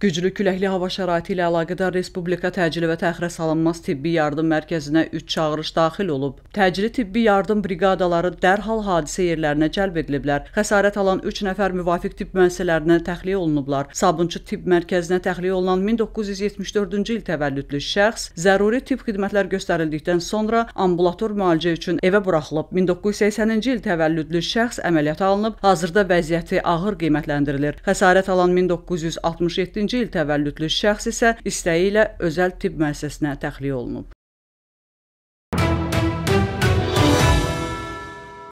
Güclü küləkli hava şəraiti ilə əlaqədar Respublika təcili və təxirə salınmaz tibbi yardım mərkəzinə 3 çağırış daxil olub. Təcili tibbi yardım briqadaları dərhal hadisə yerlərinə cəlb ediliblər. Xəsarət alan 3 nəfər müvafiq tibb müəssisələrinə təxliyə olunublar. Sabunçu tibb mərkəzinə təxliyə olunan 1974-cü il təvəllüdlü şəxs zəruri tibb xidmətlər göstərildikdən sonra ambulator müalicə üçün evə buraxılıb. 1980-ci il təvəllüdlü şəxs əməliyyata alınıb, hazırda vəziyyəti ağır qiymətləndirilir. Xəsarət alan 1967-ci il təvəllüdlü şəxs isə istəyi ilə özəl tibb müəssisəsinə təxliyə olunub.